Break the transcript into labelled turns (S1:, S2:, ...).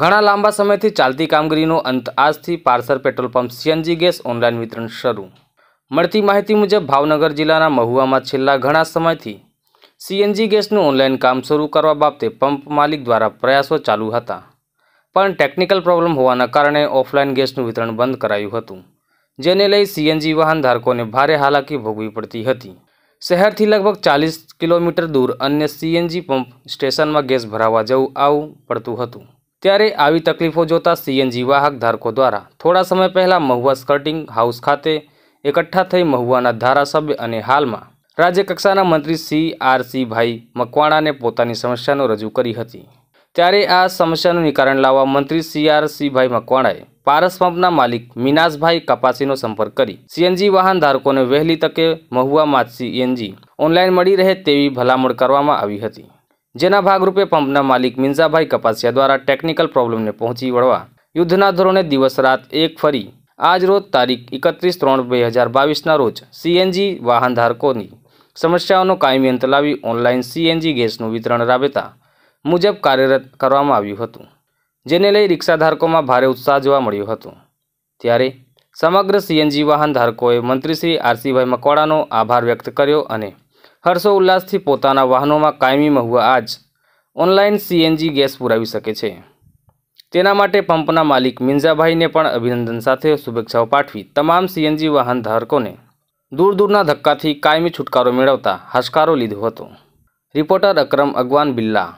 S1: ઘણા લાંબા સમયથી ચાલતી કામગીરીનો અંત આજથી પાર્સર petrol pump CNG gas online વિતરણ શરૂ મળતી માહિતી મુજબ ભાવનગર જિલ્લાના મહુવામાં છેલ્લા ઘણા સમયથી સીએનજી ગેસનું ઓનલાઈન કામ શરૂ કરવા બાબતે પંપ માલિક દ્વારા પ્રયાસો ચાલુ હતા પણ ટેકનિકલ પ્રોબ્લેમ હોવાના કારણે ઓફલાઈન ગેસનું વિતરણ બંધ કરાયું હતું જેને લઈ સીએનજી વાહન ધારકોને ભારે હાલાકી ભોગવી પડતી હતી શહેરથી લગભગ ચાલીસ કિલોમીટર દૂર અન્ય સીએનજી પંપ સ્ટેશનમાં ગેસ ભરાવવા જવું આવવું પડતું હતું ત્યારે આવી તકલીફો જોતા સીએનજી વાહક ધારકો દ્વારા થોડા સમય પહેલાં મહુવા સ્કર્ટિંગ હાઉસ ખાતે એકઠા થઈ મહુવાના ધારાસભ્ય અને હાલમાં રાજ્યકક્ષાના મંત્રી સી આર ભાઈ મકવાણાને પોતાની સમસ્યાનો રજૂ કરી હતી ત્યારે આ સમસ્યાનું નિકારણ લાવવા મંત્રી સી આર ભાઈ મકવાણાએ પારસ પંપના માલિક મીનાસભાઈ કપાસીનો સંપર્ક કરી સીએનજી વાહન ધારકોને વહેલી તકે મહુવામાં સીએનજી ઓનલાઈન મળી રહે તેવી ભલામણ કરવામાં આવી હતી જેના ભાગરૂપે પંપના માલિક મિન્ઝાભાઈ કપાસિયા દ્વારા ટેકનિકલ પ્રોબ્લેમને પહોંચી વળવા યુદ્ધના ધોરણે દિવસ રાત એક ફરી આજ રોજ તારીખ એકત્રીસ ત્રણ બે હજાર બાવીસના રોજ સીએનજી વાહન ધારકોની સમસ્યાઓનો કાયમી અંત લાવી ઓનલાઈન સીએનજી ગેસનું વિતરણ રાબેતા મુજબ કાર્યરત કરવામાં આવ્યું હતું જેને લઈ રિક્ષાધારકોમાં ભારે ઉત્સાહ જોવા મળ્યો હતો ત્યારે સમગ્ર સીએનજી વાહન ધારકોએ મંત્રી શ્રી આરસીભાઈ મકવાડાનો આભાર વ્યક્ત કર્યો અને હર્ષોલ્લાસથી પોતાના વાહનોમાં કાયમી મહુવા આજ ઓનલાઈન સીએનજી ગેસ પુરાવી શકે છે તેના માટે પંપના માલિક મિંઝાભાઈને પણ અભિનંદન સાથે શુભેચ્છાઓ પાઠવી તમામ સીએનજી વાહન ધારકોને દૂર દૂરના ધક્કાથી કાયમી છુટકારો મેળવતા હાશકારો લીધો હતો રિપોર્ટર અક્રમ અગવાન બિલ્લા